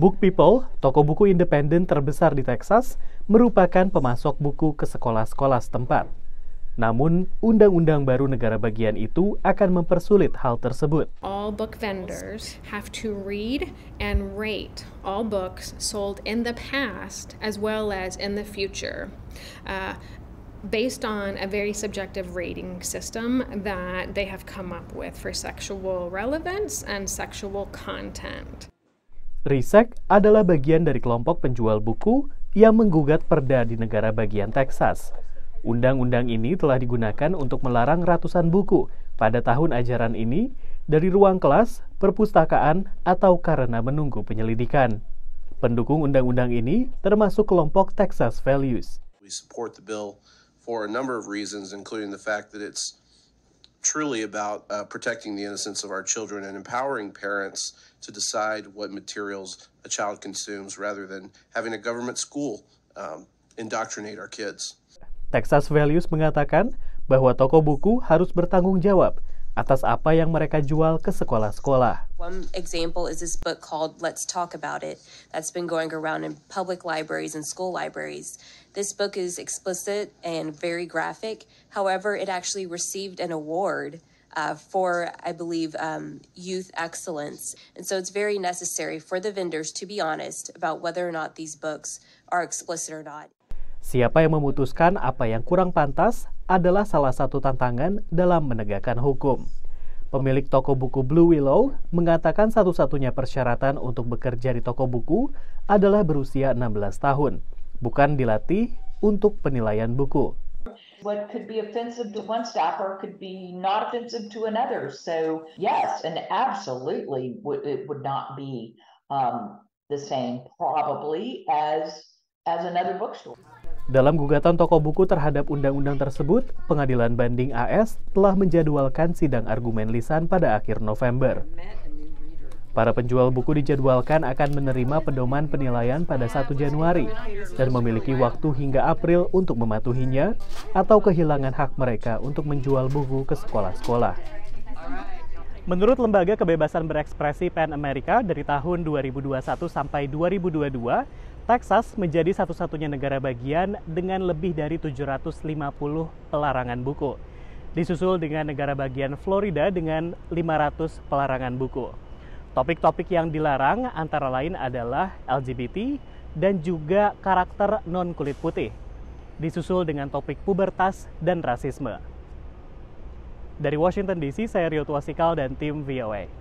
Book People, toko buku independen terbesar di Texas, merupakan pemasok buku ke sekolah-sekolah setempat. Namun, undang-undang baru negara bagian itu akan mempersulit hal tersebut. All book vendors have to read and rate all books sold in the past as well as in the future. Uh, based on a very subjective rating system that they have come up with for sexual relevance and sexual content. Risek adalah bagian dari kelompok penjual buku yang menggugat perda di negara bagian Texas. Undang-undang ini telah digunakan untuk melarang ratusan buku pada tahun ajaran ini dari ruang kelas, perpustakaan, atau karena menunggu penyelidikan. Pendukung undang-undang ini termasuk kelompok Texas Values truly about uh, protecting the innocence of our children and empowering parents to decide what materials a child consumes rather than having a government school um, indoctrinate our kids. Texas Values mengatakan bahwa toko buku harus bertanggung jawab atas apa yang mereka jual ke sekolah-sekolah. One example is this book called Let's Talk About It that's been going around in public libraries and school libraries. This book is explicit and very graphic. However, it actually received an award uh, for, I believe, um, youth excellence. And so it's very necessary for the vendors to be honest about whether or not these books are explicit or not. Siapa yang memutuskan apa yang kurang pantas adalah salah satu tantangan dalam menegakkan hukum. Pemilik toko buku Blue Willow mengatakan satu-satunya persyaratan untuk bekerja di toko buku adalah berusia 16 tahun, bukan dilatih untuk penilaian buku. What could be offensive to one staffer could be not offensive to another. So yes, and absolutely it would not be um, the same probably as as another bookstore. Dalam gugatan toko buku terhadap undang-undang tersebut, pengadilan banding AS telah menjadwalkan sidang argumen lisan pada akhir November. Para penjual buku dijadwalkan akan menerima pedoman penilaian pada 1 Januari dan memiliki waktu hingga April untuk mematuhinya atau kehilangan hak mereka untuk menjual buku ke sekolah-sekolah. Menurut Lembaga Kebebasan Berekspresi PEN Amerika dari tahun 2021 sampai 2022, Texas menjadi satu-satunya negara bagian dengan lebih dari 750 pelarangan buku, disusul dengan negara bagian Florida dengan 500 pelarangan buku. Topik-topik yang dilarang antara lain adalah LGBT dan juga karakter non kulit putih, disusul dengan topik pubertas dan rasisme. Dari Washington DC, saya Rio Tuasikal dan tim VOA.